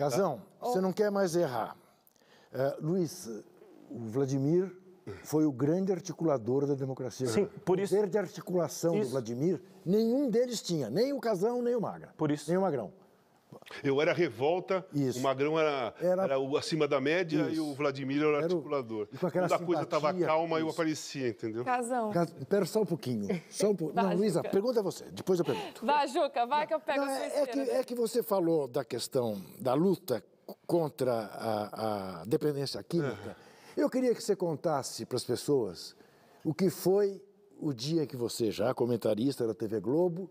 Casão, ah. você oh. não quer mais errar. Uh, Luiz, o Vladimir foi o grande articulador da democracia. Sim, por isso. O poder de articulação isso. do Vladimir, nenhum deles tinha, nem o Casão, nem o Magra. Por isso. Nem o Magrão. Eu era revolta, Isso. o Magrão era, era... era o acima da média Isso. e o Vladimir era o articulador. E com aquela Quando a coisa estava calma, eu aparecia, entendeu? Casão. Cas... Pera só um pouquinho. Só um pouquinho. Não, Luísa, pergunta você, depois eu pergunto. Vai, Juca, vai que eu pego Não, a sua é, é que, é que você falou da questão da luta contra a, a dependência química. É. Eu queria que você contasse para as pessoas o que foi o dia que você, já comentarista da TV Globo,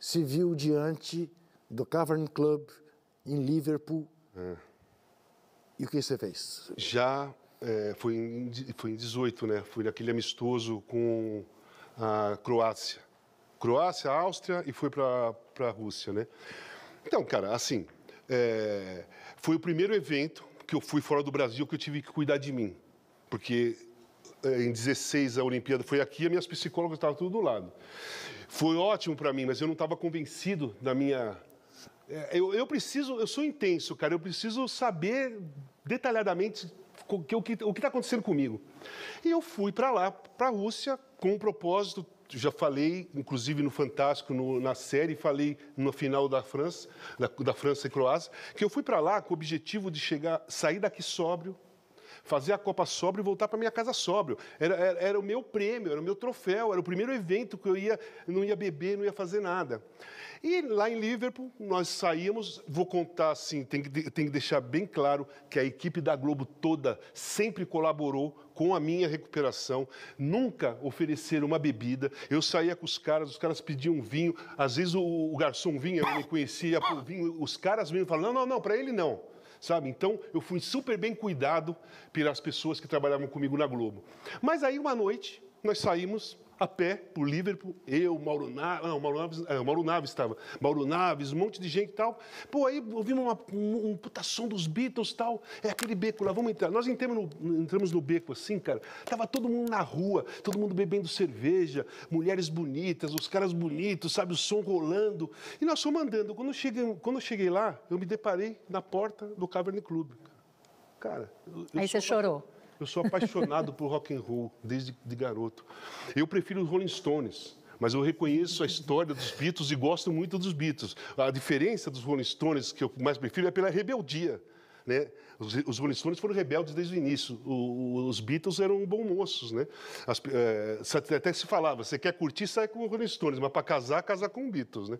se viu diante do Cavern Club em Liverpool. É. E o que você fez? Já é, foi, em, foi em 18, né? Fui naquele amistoso com a Croácia. Croácia, Áustria e fui para a Rússia, né? Então, cara, assim, é, foi o primeiro evento que eu fui fora do Brasil que eu tive que cuidar de mim. Porque é, em 16 a Olimpíada foi aqui, as minhas psicólogas estavam tudo do lado. Foi ótimo para mim, mas eu não estava convencido da minha é, eu, eu preciso, eu sou intenso, cara. Eu preciso saber detalhadamente o que está acontecendo comigo. E eu fui para lá, para a Rússia, com um propósito. Já falei, inclusive no Fantástico, no, na série, falei no final da França, da, da França e Croácia, que eu fui para lá com o objetivo de chegar, sair daqui sóbrio, fazer a Copa sóbrio e voltar para minha casa sóbrio. Era, era, era, o meu prêmio, era o meu troféu, era o primeiro evento que eu ia, não ia beber, não ia fazer nada. E lá em Liverpool, nós saímos, vou contar assim, tem que, tem que deixar bem claro que a equipe da Globo toda sempre colaborou com a minha recuperação, nunca ofereceram uma bebida. Eu saía com os caras, os caras pediam vinho, às vezes o, o garçom vinha, eu me conhecia, vinho, os caras vinham e falavam, não, não, não, para ele não sabe? Então, eu fui super bem cuidado pelas pessoas que trabalhavam comigo na Globo. Mas aí, uma noite, nós saímos a pé por Liverpool, eu, Mauro Naves, não, ah, Mauro Naves, ah, Mauro Naves estava, Mauro Naves, um monte de gente e tal. Pô, aí ouvimos uma, um, um putação dos Beatles tal, é aquele beco lá, vamos entrar. Nós entramos no, entramos no beco assim, cara, tava todo mundo na rua, todo mundo bebendo cerveja, mulheres bonitas, os caras bonitos, sabe, o som rolando. E nós fomos andando. Quando eu cheguei, quando eu cheguei lá, eu me deparei na porta do Cavern Club. Cara, eu, eu aí você chorou? Eu sou apaixonado por rock and roll desde de garoto. Eu prefiro os Rolling Stones mas eu reconheço a história dos Beatles e gosto muito dos Beatles. A diferença dos Rolling Stones, que eu mais prefiro, é pela rebeldia. Né? Os, os Rolling foram rebeldes desde o início. O, os Beatles eram bons moços, né? As, é, até se falava, você quer curtir, sai com os Rolling Stones, mas para casar, casar com Beatles, né?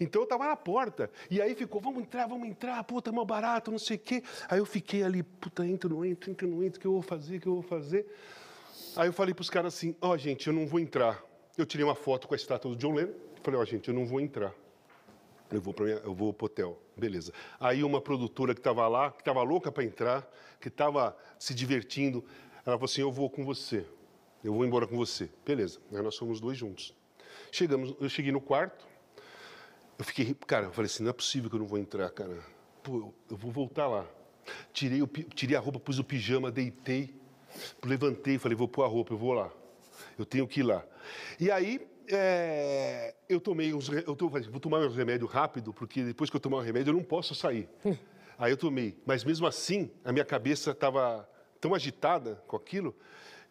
Então eu estava na porta, e aí ficou, vamos entrar, vamos entrar, puta é mal barato, não sei o quê. Aí eu fiquei ali, puta, entro, não entro, entro, não entro, o que eu vou fazer, o que eu vou fazer? Aí eu falei para os caras assim, ó, oh, gente, eu não vou entrar. Eu tirei uma foto com a estátua do John Lennon, falei, ó, oh, gente, eu não vou entrar. Eu vou, minha, eu vou pro hotel. Beleza. Aí uma produtora que estava lá, que estava louca para entrar, que estava se divertindo, ela falou assim: Eu vou com você. Eu vou embora com você. Beleza. Aí nós fomos dois juntos. Chegamos, eu cheguei no quarto. Eu fiquei, cara, eu falei assim: Não é possível que eu não vou entrar, cara. Pô, eu, eu vou voltar lá. Tirei, o, tirei a roupa, pus o pijama, deitei, levantei, falei: Vou pôr a roupa, eu vou lá. Eu tenho que ir lá. E aí é, eu tomei uns, eu tô, vou tomar um remédio rápido, porque depois que eu tomar o remédio eu não posso sair. Hum. Aí eu tomei, mas mesmo assim a minha cabeça estava tão agitada com aquilo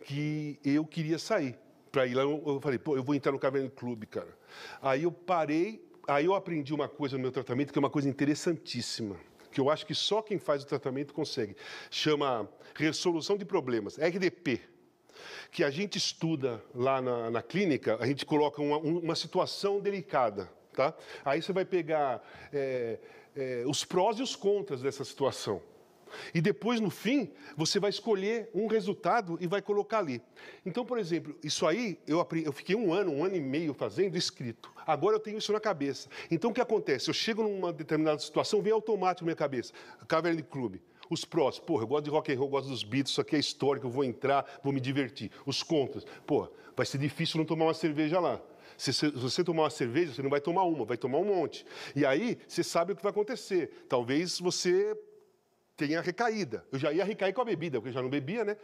que eu queria sair. Para ir lá, eu falei, pô, eu vou entrar no Cavern clube, cara. Aí eu parei, aí eu aprendi uma coisa no meu tratamento que é uma coisa interessantíssima que eu acho que só quem faz o tratamento consegue. Chama Resolução de Problemas, RDP que a gente estuda lá na, na clínica, a gente coloca uma, uma, situação delicada, tá? Aí você vai pegar é, é, os prós e os contras dessa situação. E depois, no fim, você vai escolher um resultado e vai colocar ali. Então, por exemplo, isso aí eu, aprendi, eu fiquei um ano, um ano e meio fazendo escrito. Agora eu tenho isso na cabeça. Então, o que acontece? Eu chego numa determinada situação, vem automático na minha cabeça. Cavern Club. Os prós, porra, eu gosto de rock and roll, gosto dos Beatles, isso aqui é histórico, eu vou entrar, vou me divertir. Os contras, porra, vai ser difícil não tomar uma cerveja lá. Se, você tomar uma cerveja, você não vai tomar uma, vai tomar um monte. E aí, você sabe o que vai acontecer. Talvez você tenha recaída. Eu já ia recair com a bebida, porque eu já não bebia, né?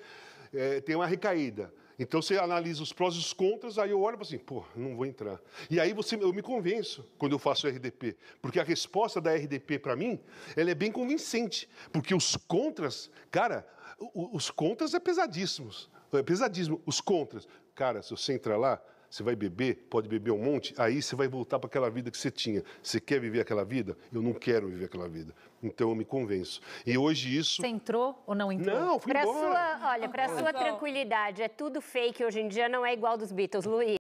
É, tem uma recaída. Então você analisa os prós e os contras, aí eu olho e assim, pô, não vou entrar. E aí você, eu me convenço quando eu faço RDP, porque a resposta da RDP para mim, ela é bem convincente, porque os contras, cara, os contras é pesadíssimos, é pesadíssimo, os contras. Cara, se você entra lá, você vai beber, pode beber um monte, aí você vai voltar para aquela vida que você tinha. Você quer viver aquela vida? Eu não quero viver aquela vida. Então eu me convenço. E hoje isso. Você entrou ou não entrou? Não, fui pra embora. Sua, olha, para sua então tranquilidade, é tudo fake hoje em dia, não é igual dos Beatles, Luiz.